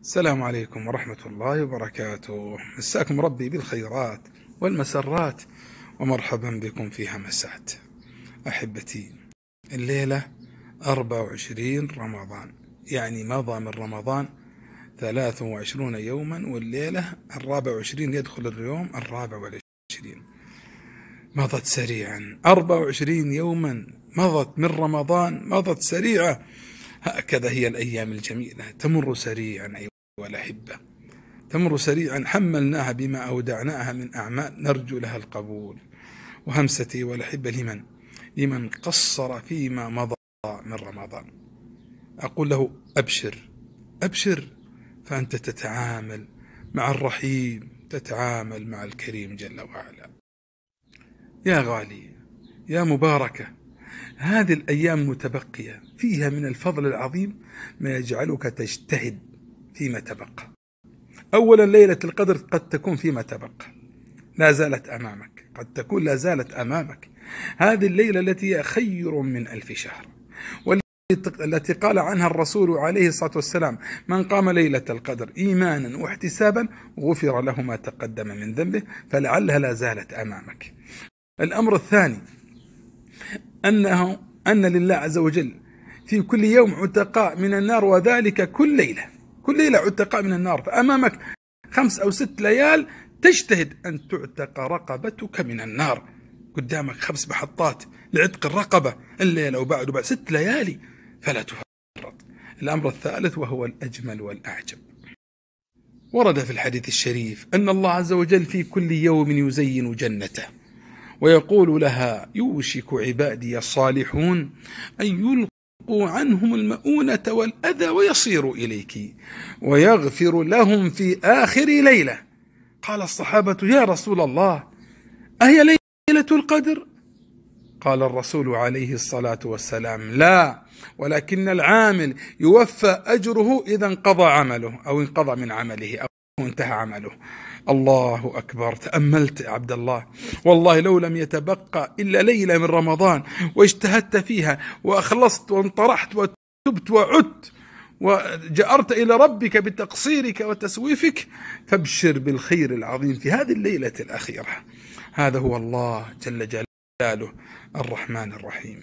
السلام عليكم ورحمة الله وبركاته مساكم ربي بالخيرات والمسرات ومرحبا بكم في همسات أحبتي الليلة 24 رمضان يعني مضى من رمضان 23 يوما والليلة الرابع وعشرين يدخل اليوم الرابع والعشرين مضت سريعا 24 يوما مضت من رمضان مضت سريعة هكذا هي الأيام الجميلة تمر سريعا أي والأحبة تمر سريعا حملناها بما أودعناها من أعمال نرجو لها القبول وهمستي والأحبة لمن لمن قصر فيما مضى من رمضان أقول له أبشر أبشر فأنت تتعامل مع الرحيم تتعامل مع الكريم جل وعلا يا غالي يا مباركة هذه الأيام متبقية فيها من الفضل العظيم ما يجعلك تجتهد فيما تبقى أولا ليلة القدر قد تكون فيما تبقى لا زالت أمامك قد تكون لا زالت أمامك هذه الليلة التي هي خير من ألف شهر التي قال عنها الرسول عليه الصلاة والسلام من قام ليلة القدر إيمانا واحتسابا غفر له ما تقدم من ذنبه فلعلها لا زالت أمامك الأمر الثاني أنه أن لله عز وجل في كل يوم عتقاء من النار وذلك كل ليله كل ليلة عتقاء من النار فأمامك خمس أو ست ليال تجتهد أن تعتق رقبتك من النار قدامك خمس محطات لعتق الرقبة الليلة وبعد وبعد ست ليالي فلا تفرط الأمر الثالث وهو الأجمل والأعجب ورد في الحديث الشريف أن الله عز وجل في كل يوم يزين جنته ويقول لها يوشك عبادي الصالحون أن يذوقوا عنهم المؤونة والأذى ويصيروا إليك ويغفر لهم في آخر ليلة قال الصحابة يا رسول الله أهي ليلة القدر؟ قال الرسول عليه الصلاة والسلام لا ولكن العامل يوفى أجره إذا انقضى عمله أو انقضى من عمله أو وانتهى عمله الله أكبر تأملت يا عبد الله والله لو لم يتبقى إلا ليلة من رمضان واجتهدت فيها وأخلصت وانطرحت وتبت وعدت وجأرت إلى ربك بتقصيرك وتسويفك فابشر بالخير العظيم في هذه الليلة الأخيرة هذا هو الله جل جلاله الرحمن الرحيم